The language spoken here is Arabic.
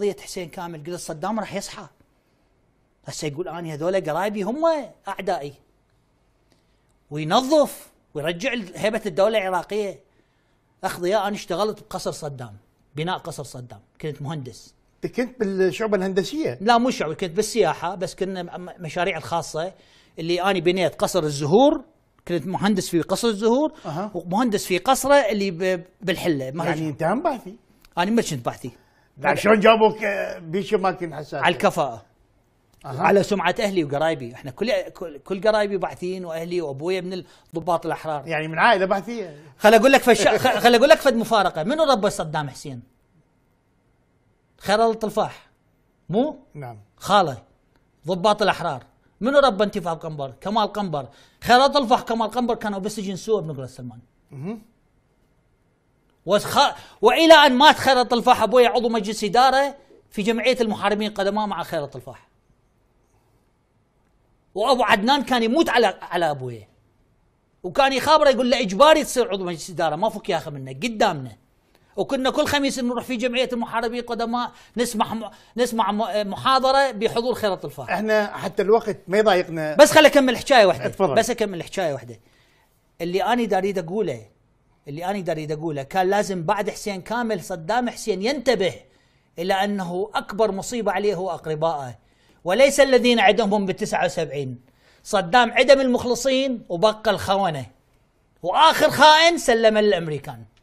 قضيه حسين كامل قضيه صدام راح يصحى هسه يقول اني هذول قرايبي هم اعدائي وينظف ويرجع هيبه الدوله العراقيه اخضياء انا اشتغلت بقصر صدام بناء قصر صدام كنت مهندس كنت بالشعبة الهندسية لا مو شعبة كنت بالسياحة بس كنا مشاريع الخاصة اللي أنا بنيت قصر الزهور كنت مهندس في قصر الزهور أه. ومهندس في قصره اللي بالحلة يعني أنت هم بحثي أنا ما كنت بحثي لا طيب. شلون جابوك بيش اماكن حساسه؟ على الكفاءه أه. على سمعه اهلي وقرايبي احنا كل كل قرايبي باحثين واهلي وابويا من الضباط الاحرار يعني من عائله بعثية خل اقول لك فش... خل اقول لك فد مفارقه منو ربى صدام حسين؟ خير الله الطلفاح مو؟ نعم خاله ضباط الاحرار منو ربى انتفاع قنبر؟ كمال قنبر خير الله الطلفاح كمال قنبر كانوا بالسجن سوء بنقرة سلمان وخ... والى ان مات خيرت الطلفاح ابوي عضو مجلس اداره في جمعيه المحاربين قدماء مع خيرت الطلفاح. وابو عدنان كان يموت على على ابوي. وكان يخابره يقول له اجباري تصير عضو مجلس اداره ما فك يا اخي منك قدامنا وكنا كل خميس نروح في جمعيه المحاربين قدماء نسمع م... نسمع محاضره بحضور خيرت الطلفاح. احنا حتى الوقت ما يضايقنا بس خلي اكمل حكايه واحده بس اكمل حكايه واحده اللي انا اريد اقوله اللي انا اقدر اقوله كان لازم بعد حسين كامل صدام حسين ينتبه الى انه اكبر مصيبه عليه هو اقربائه وليس الذين عدمهم بال 79 صدام عدم المخلصين وبقى الخونه واخر خائن سلم الامريكان